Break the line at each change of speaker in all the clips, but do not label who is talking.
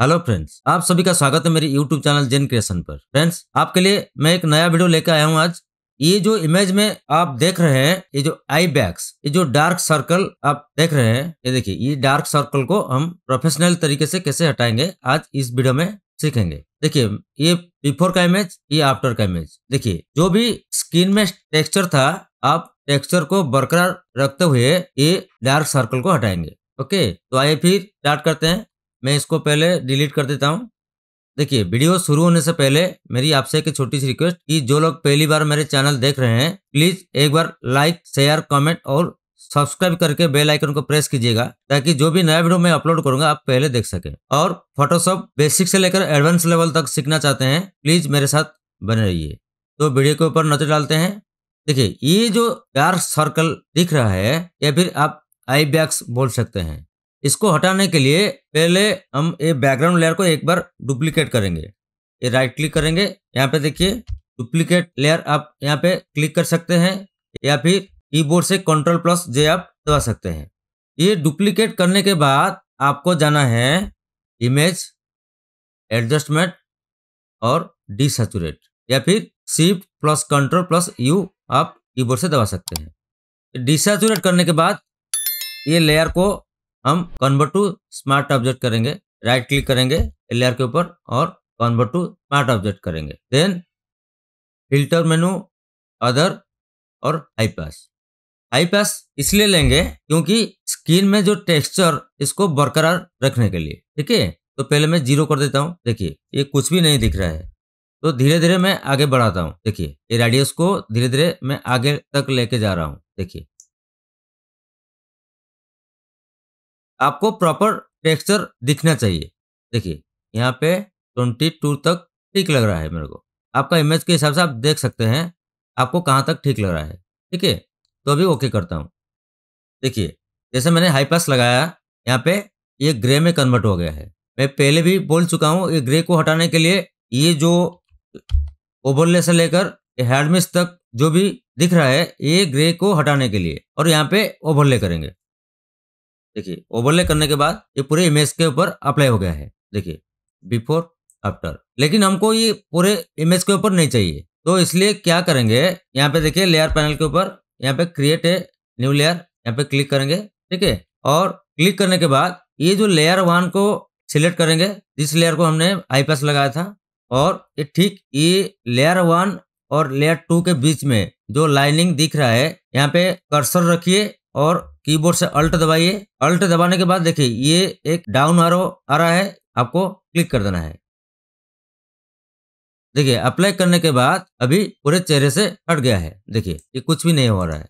hello friends आप सभी का स्वागत है मेरे यूट्यूब चैनल जेन क्रिएशन पर फ्रेंड्स आपके लिए मैं एक नया वीडियो लेकर आया हूँ आज ये जो इमेज में आप देख रहे हैं ये जो आई बैग्स ये जो डार्क सर्कल आप देख रहे हैं ये देखिए ये डार्क सर्कल को हम प्रोफेशनल तरीके से कैसे हटाएंगे आज इस वीडियो में सीखेंगे देखिए ये बिफोर का इमेज ये आफ्टर का इमेज देखिए जो भी स्किन में टेक्सचर था आप टेक्सचर को बरकरार रखते हुए ये डार्क सर्कल को हटाएंगे ओके तो आइए फिर स्टार्ट करते हैं मैं इसको पहले डिलीट कर देता हूँ देखिए वीडियो शुरू होने से पहले मेरी आपसे एक छोटी सी रिक्वेस्ट कि जो लोग पहली बार मेरे चैनल देख रहे हैं प्लीज एक बार लाइक शेयर कमेंट और सब्सक्राइब करके बेल आइकन को प्रेस कीजिएगा ताकि जो भी नया वीडियो मैं अपलोड करूंगा आप पहले देख सके और फोटोशॉप बेसिक से लेकर एडवांस लेवल तक सीखना चाहते हैं प्लीज मेरे साथ बने रहिए तो वीडियो के ऊपर नजर डालते हैं देखिये ये जो डार्क सर्कल दिख रहा है या फिर आप आई बैग्स बोल सकते हैं इसको हटाने के लिए पहले हम ये बैकग्राउंड लेयर को एक बार डुप्लीकेट करेंगे ये राइट क्लिक करेंगे यहाँ पे देखिए डुप्लीकेट लेयर आप यहाँ पे क्लिक कर सकते हैं या फिर कीबोर्ड से कंट्रोल प्लस जे आप दबा सकते हैं ये डुप्लीकेट करने के बाद आपको जाना है इमेज एडजस्टमेंट और डिसचुरेट या फिर shift plus control plus U आप कीबोर्ड से दबा सकते हैं डिसचुरेट करने के बाद ये लेयर को हम कन्वर्ट टू स्मार्ट ऑब्जेक्ट करेंगे राइट क्लिक करेंगे एल के ऊपर और कन्वर्ट टू स्मार्ट ऑब्जेक्ट करेंगे देन फिल्टर मेनू अदर और हाई पास हाई पास इसलिए लेंगे क्योंकि स्क्रीन में जो टेक्सचर इसको बरकरार रखने के लिए ठीक है तो पहले मैं जीरो कर देता हूँ देखिए ये कुछ भी नहीं दिख रहा है तो धीरे धीरे मैं आगे बढ़ाता हूँ देखिए ये रेडियस को धीरे धीरे मैं आगे तक लेके जा रहा हूँ देखिए आपको प्रॉपर टेक्सचर दिखना चाहिए देखिए यहाँ पे ट्वेंटी टू तक ठीक लग रहा है मेरे को आपका इमेज के हिसाब से आप देख सकते हैं आपको कहाँ तक ठीक लग रहा है ठीक है तो अभी ओके करता हूँ देखिए जैसे मैंने हाई पास लगाया यहाँ पे ये ग्रे में कन्वर्ट हो गया है मैं पहले भी बोल चुका हूँ ये ग्रे को हटाने के लिए ये जो ओवरले से लेकर हेडमिस तक जो भी दिख रहा है ये ग्रे को हटाने के लिए और यहाँ पे ओवरले करेंगे देखिए ओवरले करने के बाद ये पूरे इमेज के ऊपर अप्लाई हो गया है देखिए बिफोर आफ्टर लेकिन हमको ये पूरे इमेज के ऊपर नहीं चाहिए तो इसलिए क्या करेंगे यहाँ पे देखिए लेयर पैनल के ऊपर यहाँ पे क्रिएट ए न्यू लेयर यहाँ पे क्लिक करेंगे ठीक है और क्लिक करने के बाद ये जो लेयर वन को सिलेक्ट करेंगे जिस लेयर को हमने आई पास लगाया था और ये ठीक ये लेयर वन और लेयर टू के बीच में जो लाइनिंग दिख रहा है यहाँ पे कर्सर रखिए और कीबोर्ड से अल्ट दबाइए अल्ट दबाने के बाद देखिए ये एक डाउन आरो आ रहा है आपको क्लिक कर देना है देखिए अप्लाई करने के बाद अभी पूरे चेहरे से हट गया है देखिए ये कुछ भी नहीं हो रहा है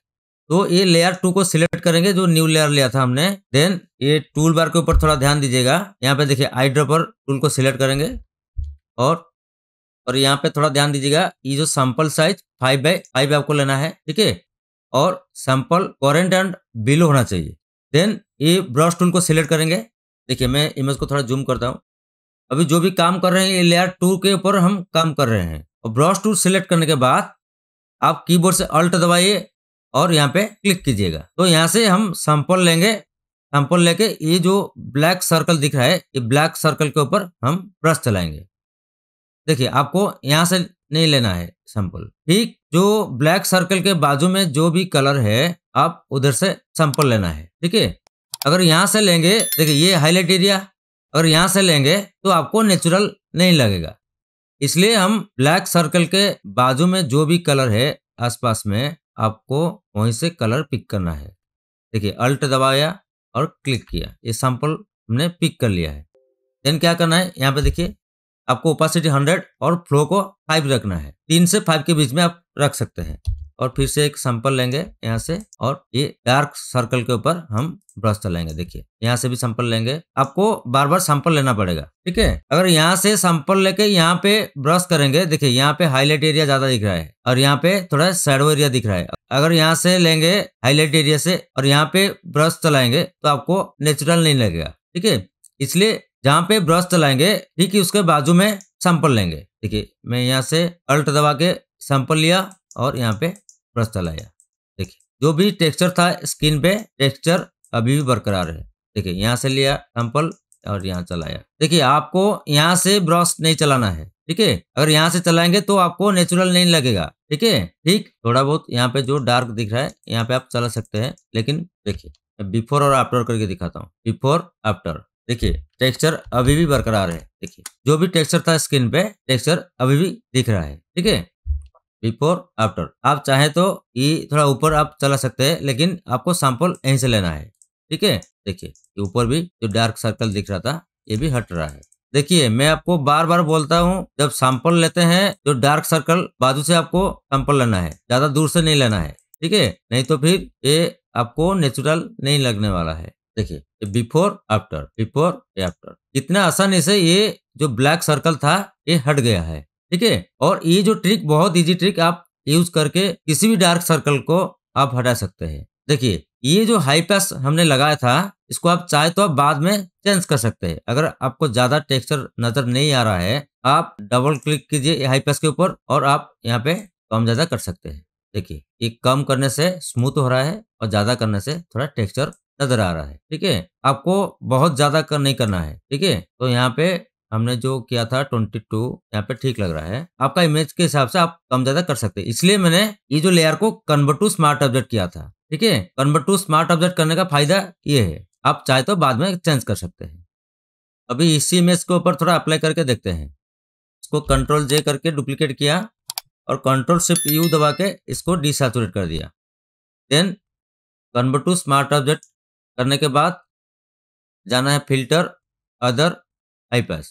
तो ये लेयर टू को सिलेक्ट करेंगे जो न्यू लेयर लिया था हमने देन ये टूल बार के ऊपर थोड़ा ध्यान दीजिएगा यहाँ पे देखिए आई ड्रॉपर टूल को सिलेक्ट करेंगे और और यहाँ पे थोड़ा ध्यान दीजिएगा ये जो sample size five by five आपको लेना है ठीक है और सैंपल एंड बिलो होना चाहिए देन ये ब्रश टूल को सिलेक्ट करेंगे देखिए मैं इमेज को थोड़ा जूम करता हूँ अभी जो भी काम कर रहे हैं ये लेयर टू के ऊपर हम काम कर रहे हैं और ब्रश टूल सिलेक्ट करने के बाद आप कीबोर्ड से अल्ट दबाइए और यहाँ पे क्लिक कीजिएगा तो यहाँ से हम सैंपल लेंगे सैंपल लेके ये जो ब्लैक सर्कल दिख रहा है ये ब्लैक सर्कल के ऊपर हम ब्रश चलाएंगे देखिए आपको यहाँ से नहीं लेना है सैंपल ठीक जो ब्लैक सर्कल के बाजू में जो भी कलर है आप उधर से सैंपल लेना है ठीक है अगर यहाँ से लेंगे देखिए ये हाईलाइट एरिया अगर यहाँ से लेंगे तो आपको नेचुरल नहीं लगेगा इसलिए हम ब्लैक सर्कल के बाजू में जो भी कलर है आसपास में आपको वहीं से कलर पिक करना है देखिए अल्ट दबाया और क्लिक किया ये सैंपल हमने पिक कर लिया है देन क्या करना है यहाँ पे देखिए आपको ओपासिटी हंड्रेड और फ्लो को फाइव रखना है तीन से फाइव के बीच में आप रख सकते हैं और फिर से एक सैंपल लेंगे यहाँ से और ये डार्क सर्कल के ऊपर हम ब्रश चलाएंगे देखिए यहाँ से भी सैंपल लेंगे आपको बार बार सैंपल लेना पड़ेगा ठीक है अगर यहाँ से सैंपल लेके यहाँ पे ब्रश करेंगे देखिए यहाँ पे हाईलाइट एरिया ज्यादा दिख रहा है और यहाँ पे थोड़ा शेडो एरिया दिख रहा है अगर यहाँ से लेंगे हाईलाइट एरिया से और यहाँ पे ब्रश चलाएंगे तो आपको नेचुरल नहीं लगेगा ठीक है इसलिए जहाँ पे ब्रश चलाएंगे ठीक है उसके बाजू में सैंपल लेंगे ठीक है मैं यहाँ से अल्ट दबा के सैंपल लिया और यहाँ पे ब्रश चलाया देखिए जो भी टेक्सचर था स्किन पे टेक्सचर अभी भी बरकरार है देखिए यहाँ से लिया सैंपल और यहाँ चलाया देखिए आपको यहाँ से ब्रश नहीं चलाना है ठीक है अगर यहाँ से चलाएंगे तो आपको नेचुरल नहीं लगेगा ठीक है ठीक थोड़ा बहुत यहाँ पे जो डार्क दिख रहा है यहाँ पे आप चला सकते हैं लेकिन देखिए बिफोर और आफ्टर करके दिखाता हूँ बिफोर आफ्टर देखिए टेक्सचर अभी भी बरकरार है देखिए जो भी टेक्सचर था स्किन पे टेक्सचर अभी भी दिख रहा है ठीक है बिफोर आफ्टर आप चाहे तो ये थोड़ा ऊपर आप चला सकते हैं लेकिन आपको सैंपल यहीं से लेना है ठीक है देखिए ऊपर भी जो डार्क सर्कल दिख रहा था ये भी हट रहा है देखिए मैं आपको बार बार बोलता हूँ जब सैंपल लेते हैं तो डार्क सर्कल बाजू से आपको सैंपल लेना है ज्यादा दूर से नहीं लेना है ठीक है नहीं तो फिर ये आपको नेचुरल नहीं लगने वाला है देखिए बिफोर आफ्टर बिफोर आफ्टर इतना आसानी से ये जो ब्लैक सर्कल था ये हट गया है ठीक है और ये जो ट्रिक बहुत इजी ट्रिक आप यूज करके किसी भी डार्क सर्कल को आप हटा सकते हैं देखिए ये जो हाई पास हमने लगाया था इसको आप चाहे तो आप बाद में चेंज कर सकते हैं अगर आपको ज्यादा टेक्सचर नजर नहीं आ रहा है आप डबल क्लिक कीजिए हाई पास के ऊपर और आप यहाँ पे कम ज्यादा कर सकते हैं देखिए ये कम करने से स्मूथ हो रहा है और ज्यादा करने से थोड़ा टेक्सचर नजर आ रहा है ठीक है आपको बहुत ज्यादा कर नहीं करना है ठीक है तो यहाँ पे हमने जो किया था 22 टू यहाँ पे ठीक लग रहा है आपका इमेज के हिसाब से आप कम ज्यादा कर सकते हैं इसलिए मैंने ये जो लेयर को कन्वर्ट टू स्मार्ट ऑब्जेक्ट किया था ठीक है कन्वर्ट टू स्मार्ट ऑब्जेक्ट करने का फायदा ये है आप चाहे तो बाद में चेंज कर सकते हैं अभी इसी इमेज के ऊपर थोड़ा अप्लाई करके देखते हैं इसको कंट्रोल जे करके डुप्लीकेट किया और कंट्रोल शिफ्ट यू दबा के इसको डिसचुरेट कर दिया then convert to smart object करने के बाद जाना है फिल्टर अदर आई पास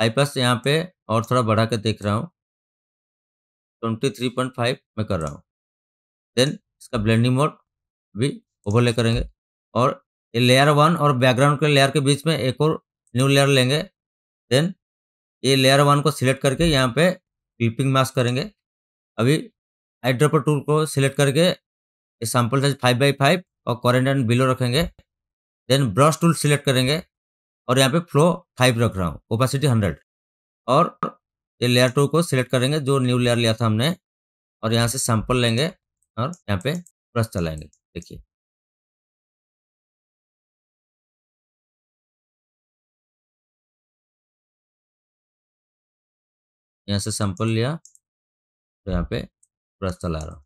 आई पास यहाँ पे और थोड़ा बढ़ा के देख रहा हूँ ट्वेंटी थ्री पॉइंट फाइव में कर रहा हूँ देन इसका ब्लेंडिंग मोड भी ओवरले करेंगे और ये लेयर वन और बैकग्राउंड के लेयर के बीच में एक और न्यू लेयर लेंगे देन ये लेयर वन को सिलेक्ट करके यहाँ पे क्लिपिंग मास्क करेंगे अभी आई ड्रॉपर टूल को सिलेक्ट करके ये sample size five by five और करेंट एंड बिलो रखेंगे देन ब्रश टूल सिलेक्ट करेंगे और यहाँ पे फ्लो फाइव रख रहा हूँ ओपेसिटी हंड्रेड और ये लेयर टू को सिलेक्ट करेंगे जो न्यू लेयर लिया था हमने और यहाँ से सैंपल लेंगे और यहाँ पे ब्रश चलाएंगे देखिए यहाँ से सैंपल लिया तो यहाँ पे ब्रश चला रहा हूँ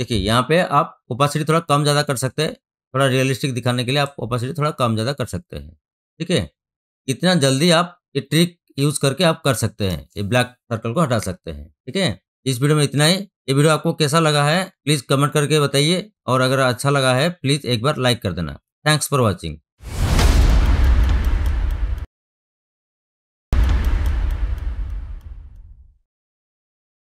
देखिए यहाँ पे आप ओपासिटी थोड़ा कम ज़्यादा कर सकते हैं थोड़ा रियलिस्टिक दिखाने के लिए आप ओपासिटी थोड़ा कम ज़्यादा कर सकते हैं ठीक है इतना जल्दी आप ये ट्रिक यूज़ करके आप कर सकते हैं ये ब्लैक सर्कल को हटा सकते हैं ठीक है इस वीडियो में इतना ही ये वीडियो आपको कैसा लगा है प्लीज़ कमेंट करके बताइए और अगर अच्छा लगा है प्लीज़ एक बार लाइक कर देना थैंक्स फॉर वॉचिंग